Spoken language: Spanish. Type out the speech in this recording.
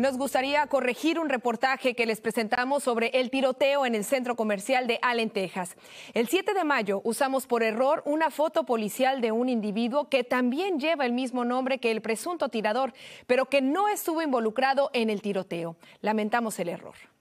Nos gustaría corregir un reportaje que les presentamos sobre el tiroteo en el centro comercial de Allen, Texas. El 7 de mayo usamos por error una foto policial de un individuo que también lleva el mismo nombre que el presunto tirador, pero que no estuvo involucrado en el tiroteo. Lamentamos el error.